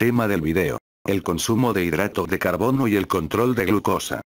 Tema del video. El consumo de hidrato de carbono y el control de glucosa.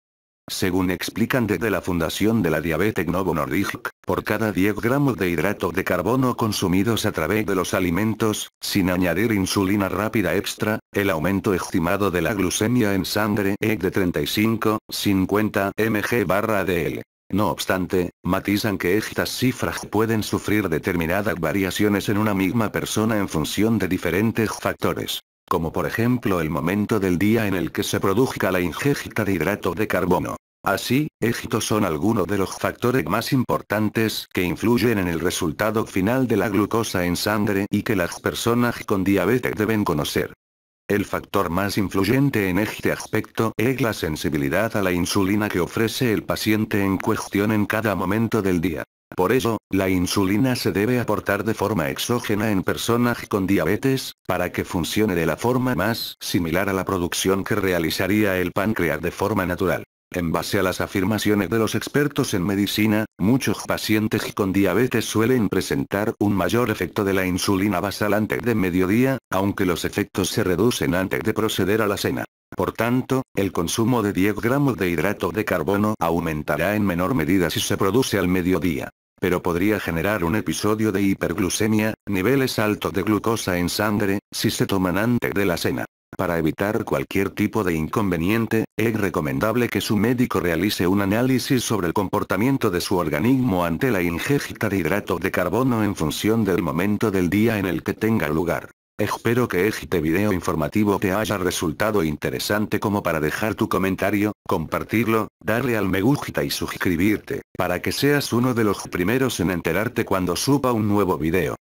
Según explican desde la Fundación de la Diabetes Novo Nordisk, por cada 10 gramos de hidrato de carbono consumidos a través de los alimentos, sin añadir insulina rápida extra, el aumento estimado de la glucemia en sangre es de 35,50 mg barra ADL. No obstante, matizan que estas cifras pueden sufrir determinadas variaciones en una misma persona en función de diferentes factores como por ejemplo el momento del día en el que se produzca la ingesta de hidrato de carbono. Así, estos son algunos de los factores más importantes que influyen en el resultado final de la glucosa en sangre y que las personas con diabetes deben conocer. El factor más influyente en este aspecto es la sensibilidad a la insulina que ofrece el paciente en cuestión en cada momento del día. Por eso, la insulina se debe aportar de forma exógena en personas con diabetes, para que funcione de la forma más similar a la producción que realizaría el páncreas de forma natural. En base a las afirmaciones de los expertos en medicina, muchos pacientes con diabetes suelen presentar un mayor efecto de la insulina basal antes de mediodía, aunque los efectos se reducen antes de proceder a la cena. Por tanto, el consumo de 10 gramos de hidrato de carbono aumentará en menor medida si se produce al mediodía pero podría generar un episodio de hiperglucemia, niveles altos de glucosa en sangre, si se toman antes de la cena. Para evitar cualquier tipo de inconveniente, es recomendable que su médico realice un análisis sobre el comportamiento de su organismo ante la ingesta de hidratos de carbono en función del momento del día en el que tenga lugar. Espero que este video informativo te haya resultado interesante como para dejar tu comentario, compartirlo, darle al me gusta y suscribirte, para que seas uno de los primeros en enterarte cuando suba un nuevo video.